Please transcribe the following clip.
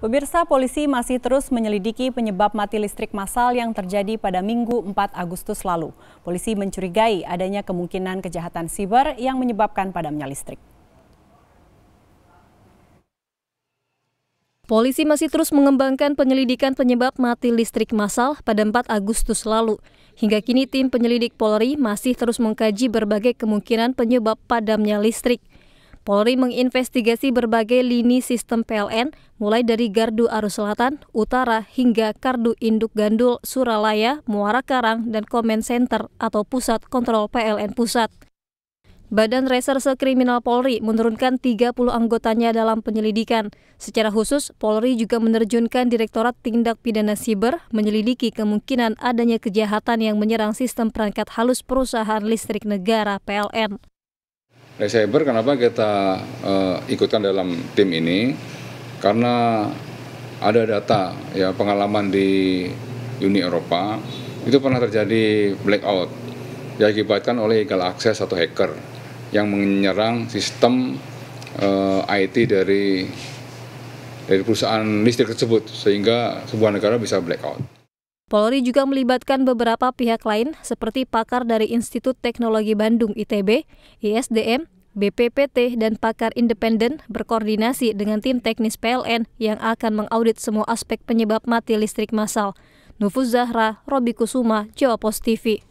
Pemirsa, polisi masih terus menyelidiki penyebab mati listrik massal yang terjadi pada Minggu 4 Agustus lalu. Polisi mencurigai adanya kemungkinan kejahatan siber yang menyebabkan padamnya listrik. Polisi masih terus mengembangkan penyelidikan penyebab mati listrik massal pada 4 Agustus lalu. Hingga kini tim penyelidik Polri masih terus mengkaji berbagai kemungkinan penyebab padamnya listrik. Polri menginvestigasi berbagai lini sistem PLN mulai dari Gardu Arus Selatan, Utara hingga Kardu Induk Gandul, Suralaya, Muara Karang, dan Comment Center atau Pusat Kontrol PLN Pusat. Badan Reserse Kriminal Polri menurunkan 30 anggotanya dalam penyelidikan. Secara khusus, Polri juga menerjunkan Direktorat Tindak Pidana Siber menyelidiki kemungkinan adanya kejahatan yang menyerang sistem perangkat halus perusahaan listrik negara PLN. Dari cyber kenapa kita uh, ikutkan dalam tim ini? Karena ada data ya pengalaman di Uni Eropa itu pernah terjadi blackout diakibatkan oleh illegal access atau hacker yang menyerang sistem uh, eh, IT dari dari perusahaan listrik tersebut sehingga sebuah negara bisa blackout. Polri juga melibatkan beberapa pihak lain seperti pakar dari Institut Teknologi Bandung ITB, ISDM, BPPT dan pakar independen berkoordinasi dengan tim teknis PLN yang akan mengaudit semua aspek penyebab mati listrik massal. Nufuz Zahra, Robi Kusuma, Jawa Post TV.